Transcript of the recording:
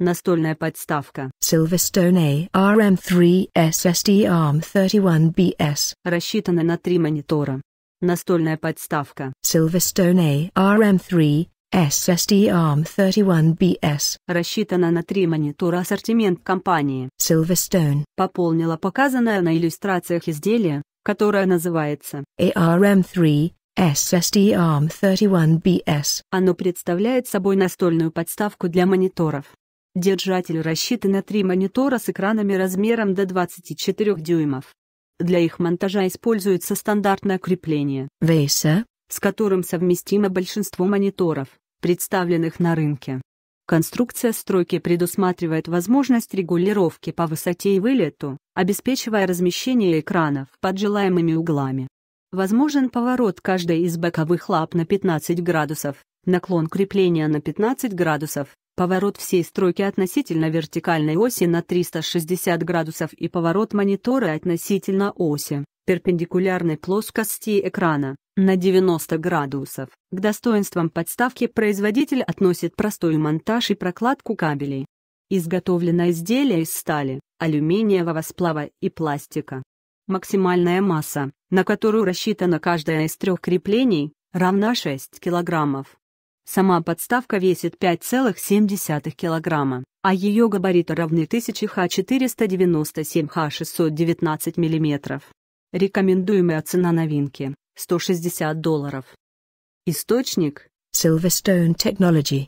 Настольная подставка. Silverstone ARM3 SSD ARM31BS. Рассчитана на три монитора. Настольная подставка. Silverstone ARM3 SSD ARM31BS. Рассчитана на три монитора ассортимент компании. Silverstone. Пополнила показанное на иллюстрациях изделие, которое называется ARM3 SSD ARM31BS. Оно представляет собой настольную подставку для мониторов. Держатель рассчитан на три монитора с экранами размером до 24 дюймов. Для их монтажа используется стандартное крепление VESA, с которым совместимо большинство мониторов, представленных на рынке. Конструкция стройки предусматривает возможность регулировки по высоте и вылету, обеспечивая размещение экранов под желаемыми углами. Возможен поворот каждой из боковых лап на 15 градусов, наклон крепления на 15 градусов, Поворот всей стройки относительно вертикальной оси на 360 градусов и поворот монитора относительно оси, перпендикулярной плоскости экрана, на 90 градусов. К достоинствам подставки производитель относит простой монтаж и прокладку кабелей. Изготовлено изделие из стали, алюминиевого сплава и пластика. Максимальная масса, на которую рассчитана каждая из трех креплений, равна 6 килограммов. Сама подставка весит 5,7 килограмма, а ее габариты равны 1000 Х497 Х619 мм. Рекомендуемая цена новинки – 160 долларов. Источник – Silverstone Technology.